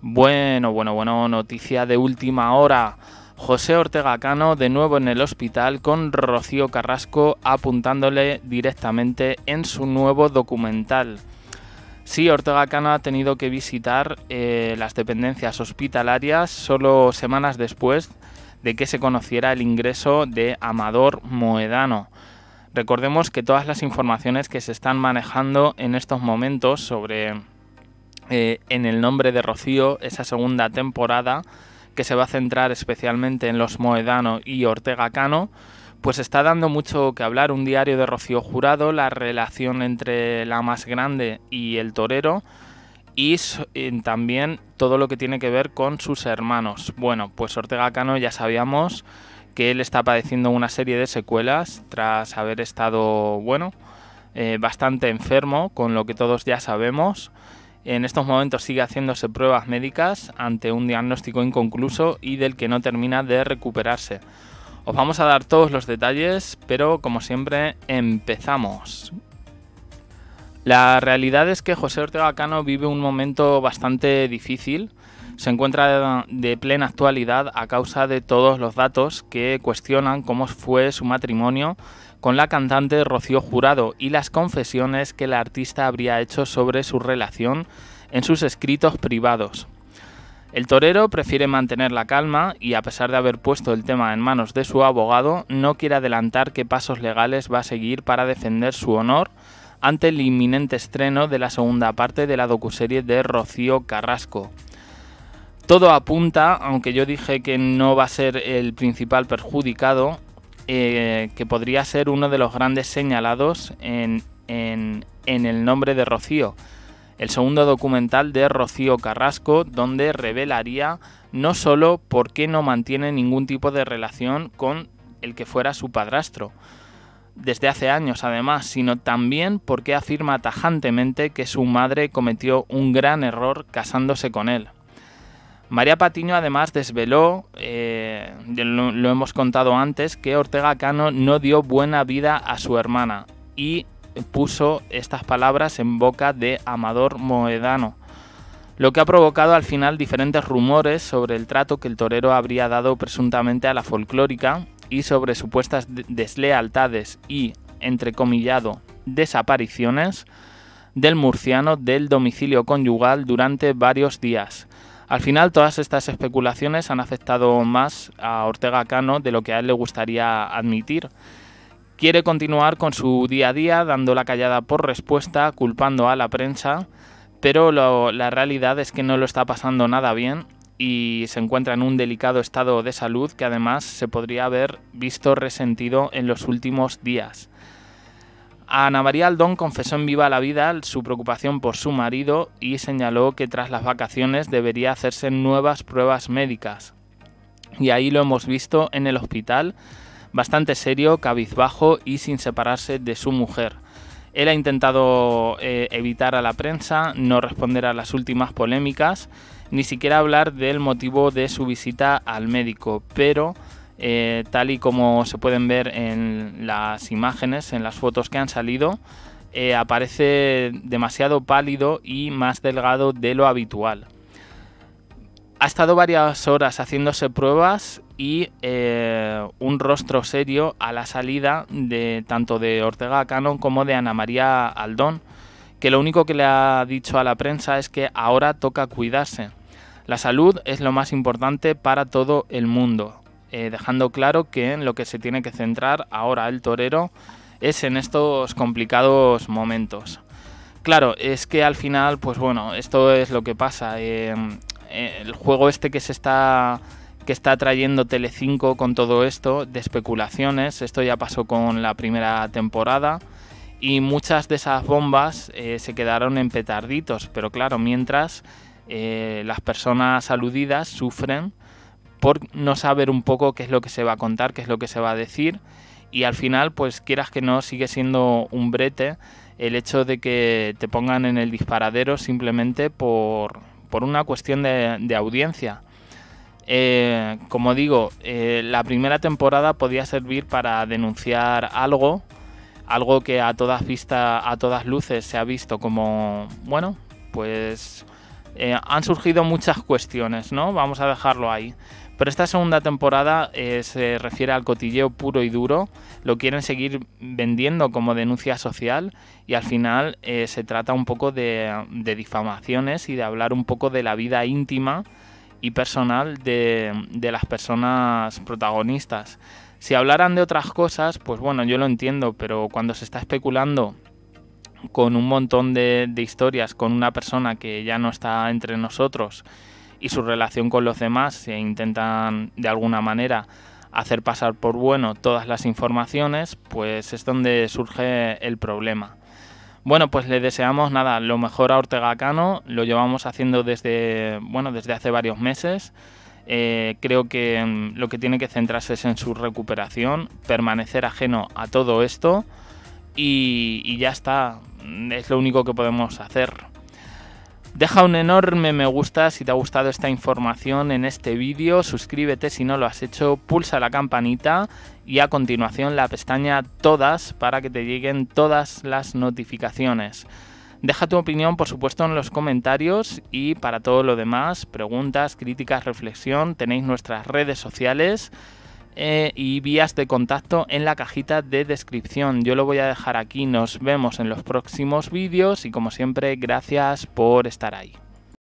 Bueno, bueno, bueno, noticia de última hora. José Ortega Cano de nuevo en el hospital con Rocío Carrasco apuntándole directamente en su nuevo documental. Sí, Ortega Cano ha tenido que visitar eh, las dependencias hospitalarias solo semanas después de que se conociera el ingreso de Amador Moedano. Recordemos que todas las informaciones que se están manejando en estos momentos sobre eh, en el nombre de Rocío, esa segunda temporada que se va a centrar especialmente en los Moedano y Ortega Cano, pues está dando mucho que hablar un diario de Rocío Jurado, la relación entre la más grande y el torero, y eh, también todo lo que tiene que ver con sus hermanos. Bueno, pues Ortega Cano ya sabíamos que él está padeciendo una serie de secuelas tras haber estado, bueno, eh, bastante enfermo, con lo que todos ya sabemos. En estos momentos sigue haciéndose pruebas médicas ante un diagnóstico inconcluso y del que no termina de recuperarse. Os vamos a dar todos los detalles, pero como siempre empezamos. La realidad es que José Ortega Cano vive un momento bastante difícil. Se encuentra de plena actualidad a causa de todos los datos que cuestionan cómo fue su matrimonio con la cantante Rocío Jurado y las confesiones que la artista habría hecho sobre su relación en sus escritos privados. El torero prefiere mantener la calma y a pesar de haber puesto el tema en manos de su abogado, no quiere adelantar qué pasos legales va a seguir para defender su honor ante el inminente estreno de la segunda parte de la docuserie de Rocío Carrasco. Todo apunta, aunque yo dije que no va a ser el principal perjudicado, eh, que podría ser uno de los grandes señalados en, en, en el nombre de Rocío, el segundo documental de Rocío Carrasco, donde revelaría no solo por qué no mantiene ningún tipo de relación con el que fuera su padrastro, desde hace años además, sino también por qué afirma tajantemente que su madre cometió un gran error casándose con él. María Patiño además desveló, eh, lo, hemos contado antes, que Ortega Cano no dio buena vida a su hermana y puso estas palabras en boca de Amador Moedano, lo que ha provocado al final diferentes rumores sobre el trato que el torero habría dado presuntamente a la folclórica y sobre supuestas deslealtades y, entrecomillado, desapariciones del murciano del domicilio conyugal durante varios días al final, todas estas especulaciones han afectado más a Ortega Cano de lo que a él le gustaría admitir. Quiere continuar con su día a día, dando la callada por respuesta, culpando a la prensa, pero la realidad es que no lo está pasando nada bien y se encuentra en un delicado estado de salud que además se podría haber visto resentido en los últimos días. Ana María Aldón confesó en Viva la Vida su preocupación por su marido y señaló que tras las vacaciones debería hacerse nuevas pruebas médicas. Y ahí lo hemos visto en el hospital, bastante serio, cabizbajo y sin separarse de su mujer. Él ha intentado eh, evitar a la prensa, no responder a las últimas polémicas, ni siquiera hablar del motivo de su visita al médico, pero eh, tal y como se pueden ver en las imágenes, en las fotos que han salido, eh, aparece demasiado pálido y más delgado de lo habitual. Ha estado varias horas haciéndose pruebas y eh, un rostro serio a la salida de tanto de Ortega Canon como de Ana María Aldón, que lo único que le ha dicho a la prensa es que ahora toca cuidarse. La salud es lo más importante para todo el mundo. Eh, dejando claro que en lo que se tiene que centrar ahora el torero es en estos complicados momentos. Claro, es que al final, pues bueno, esto es lo que pasa. Em, eh, el juego este que se está que está trayendo Telecinco con todo esto de especulaciones, esto ya pasó con la primera temporada y muchas de esas bombas eh, se quedaron en petarditos, pero claro, mientras las personas aludidas sufren por no saber un poco qué es lo que se va a contar, qué es lo que se va a decir. Y al final, pues quieras que no, sigue siendo un brete el hecho de que te pongan en el disparadero simplemente por, una cuestión de, audiencia. Eh, como digo, eh, la primera temporada podía servir para denunciar algo, algo que a todas vistas, a todas luces se ha visto como, bueno, pues eh, han surgido muchas cuestiones, ¿no? Vamos a dejarlo ahí. Pero esta segunda temporada eh, se refiere al cotilleo puro y duro, lo quieren seguir vendiendo como denuncia social y al final eh, se trata un poco de, difamaciones y de hablar un poco de la vida íntima y personal de, las personas protagonistas. Si hablaran de otras cosas, pues bueno, yo lo entiendo, pero cuando se está especulando con un montón de, historias, con una persona que ya no está entre nosotros y su relación con los demás e intentan de alguna manera hacer pasar por bueno todas las informaciones, pues es donde surge el problema. Bueno, pues le deseamos nada, lo mejor a Ortega Cano, lo llevamos haciendo desde, bueno, desde hace varios meses. Eh, creo que mm, lo que tiene que centrarse es en su recuperación, permanecer ajeno a todo esto y ya está, es lo único que podemos hacer. Deja un enorme me gusta si te ha gustado esta información en este vídeo, suscríbete si no lo has hecho, pulsa la campanita y a continuación la pestaña Todas para que te lleguen todas las notificaciones. Deja tu opinión por supuesto en los comentarios y para todo lo demás, preguntas, críticas, reflexión, tenéis nuestras redes sociales eh, y vías de contacto en la cajita de descripción. Yo lo voy a dejar aquí, nos vemos en los próximos vídeos y como siempre, gracias por estar ahí.